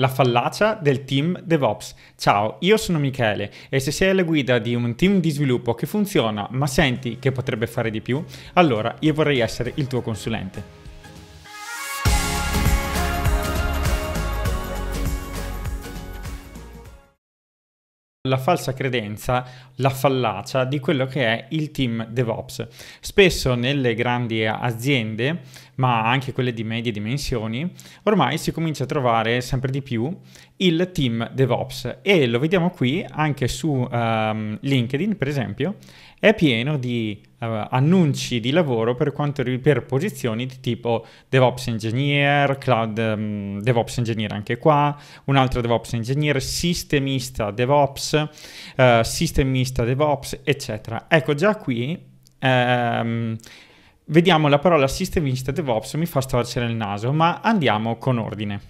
La fallacia del team DevOps. Ciao, io sono Michele e se sei alla guida di un team di sviluppo che funziona ma senti che potrebbe fare di più, allora io vorrei essere il tuo consulente. la falsa credenza, la fallacia di quello che è il team DevOps. Spesso nelle grandi aziende ma anche quelle di medie dimensioni, ormai si comincia a trovare sempre di più il team DevOps e lo vediamo qui anche su um, LinkedIn, per esempio, è pieno di uh, annunci di lavoro per, quanto, per posizioni di tipo DevOps Engineer, Cloud um, DevOps Engineer anche qua, un altro DevOps Engineer, Sistemista DevOps, uh, Sistemista DevOps, eccetera. Ecco, già qui... Um, Vediamo la parola System Systemista DevOps mi fa storcere il naso, ma andiamo con ordine.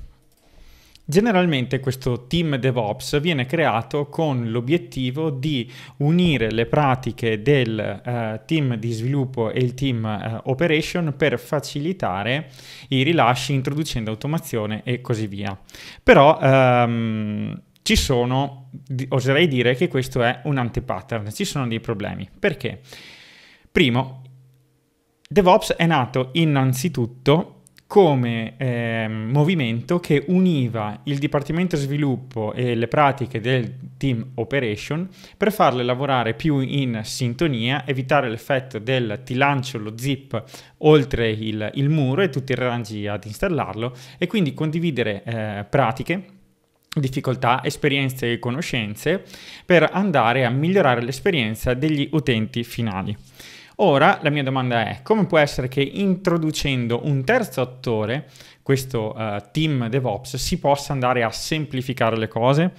Generalmente questo team DevOps viene creato con l'obiettivo di unire le pratiche del eh, team di sviluppo e il team eh, operation per facilitare i rilasci introducendo automazione e così via. Però ehm, ci sono, oserei dire che questo è un antipattern, ci sono dei problemi. Perché? Primo, DevOps è nato innanzitutto come eh, movimento che univa il dipartimento sviluppo e le pratiche del team operation per farle lavorare più in sintonia, evitare l'effetto del ti lancio lo zip oltre il, il muro e tutti i rangi ad installarlo e quindi condividere eh, pratiche difficoltà, esperienze e conoscenze per andare a migliorare l'esperienza degli utenti finali. Ora la mia domanda è come può essere che introducendo un terzo attore, questo uh, team DevOps, si possa andare a semplificare le cose?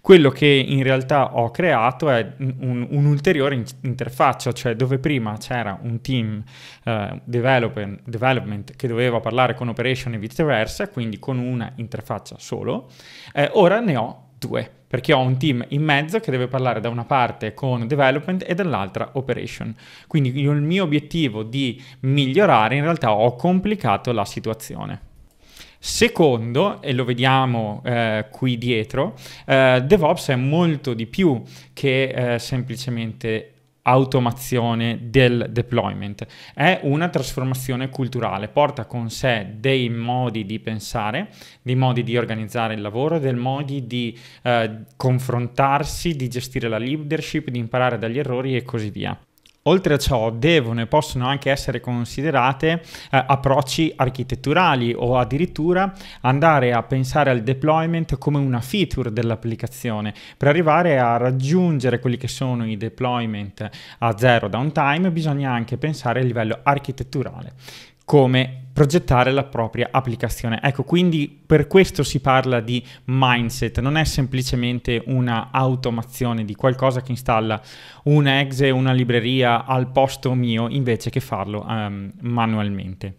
Quello che in realtà ho creato è un, un'ulteriore in- interfaccia, cioè dove prima c'era un team uh, eh, development, development, che doveva parlare con operation e viceversa, quindi con una interfaccia solo, eh, ora ne ho due, perché ho un team in mezzo che deve parlare da una parte con development e dall'altra operation. Quindi il mio obiettivo di migliorare in realtà ho complicato la situazione. Secondo, e lo vediamo eh, qui dietro, eh, DevOps è molto di più che eh, semplicemente automazione del deployment. È una trasformazione culturale, porta con sé dei modi di pensare, dei modi di organizzare il lavoro, dei modi di eh, confrontarsi, di gestire la leadership, di imparare dagli errori e così via. Oltre a ciò devono e possono anche essere considerate eh, approcci architetturali o addirittura andare a pensare al deployment come una feature dell'applicazione per arrivare a raggiungere quelli che sono i deployment a zero downtime bisogna anche pensare a livello architetturale come progettare la propria applicazione. Ecco, quindi per questo si parla di mindset, non è semplicemente una automazione di qualcosa che installa un exe, una libreria al posto mio, invece che farlo um, manualmente.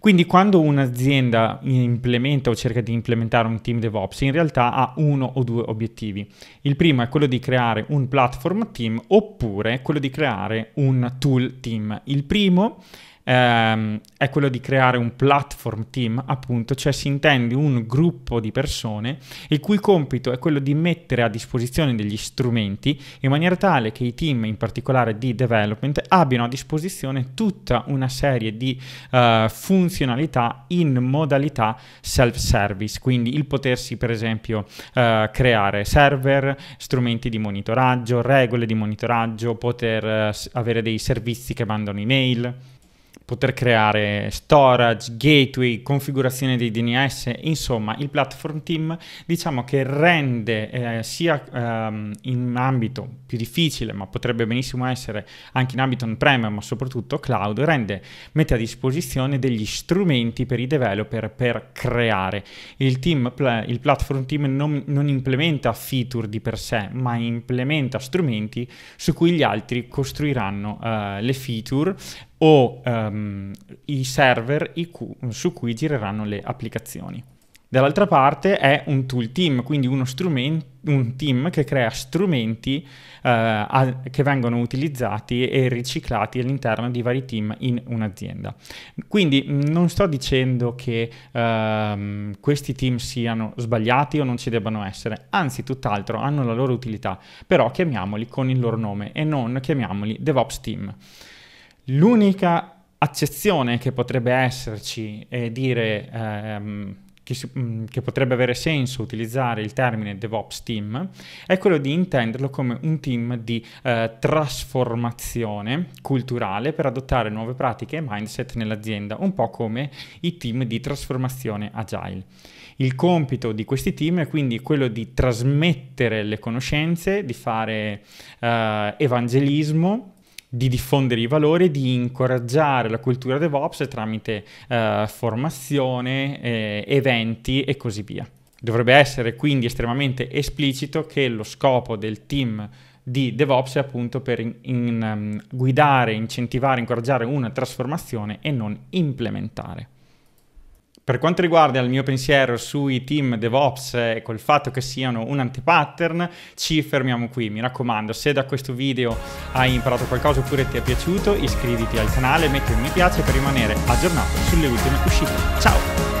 Quindi quando un'azienda implementa o cerca di implementare un team DevOps, in realtà ha uno o due obiettivi. Il primo è quello di creare un platform team oppure quello di creare un tool team. Il primo ehm, è quello di creare un platform team, appunto, cioè si intende un gruppo di persone il cui compito è quello di mettere a disposizione degli strumenti in maniera tale che i team, in particolare di development, abbiano a disposizione tutta una serie di eh, funzionalità in modalità self-service, quindi il potersi per esempio eh, creare server, strumenti di monitoraggio, regole di monitoraggio, poter eh, avere dei servizi che mandano email, poter creare storage, gateway, configurazione dei DNS, insomma il platform team diciamo che rende eh, sia ehm, in ambito più difficile, ma potrebbe benissimo essere anche in ambito on-prem, ma soprattutto cloud, rende, mette a disposizione degli strumenti per i developer per creare. Il, team, il platform team non, non implementa feature di per sé, ma implementa strumenti su cui gli altri costruiranno eh, le feature o um, i server IQ, su cui gireranno le applicazioni. Dall'altra parte è un tool team, quindi un team che crea strumenti uh, eh, a, che vengono utilizzati e riciclati all'interno di vari team in un'azienda. Quindi mm, non sto dicendo che uh, questi team siano sbagliati o non ci debbano essere, anzi tutt'altro hanno la loro utilità, però chiamiamoli con il loro nome e non chiamiamoli DevOps Team. L'unica accezione che potrebbe esserci e dire ehm, che, si, mm, che, potrebbe avere senso utilizzare il termine DevOps team è quello di intenderlo come un team di eh, trasformazione culturale per adottare nuove pratiche e mindset nell'azienda, un po' come i team di trasformazione agile. Il compito di questi team è quindi quello di trasmettere le conoscenze, di fare eh, evangelismo di diffondere i valori, di incoraggiare la cultura DevOps tramite eh, formazione, eh, eventi e così via. Dovrebbe essere quindi estremamente esplicito che lo scopo del team di DevOps è appunto per in, in, um, guidare, incentivare, incoraggiare una trasformazione e non implementare. Per quanto riguarda il mio pensiero sui team DevOps e col fatto che siano un antipattern, ci fermiamo qui. Mi raccomando, se da questo video hai imparato qualcosa oppure ti è piaciuto, iscriviti al canale, metti un mi piace per rimanere aggiornato sulle ultime uscite. Ciao!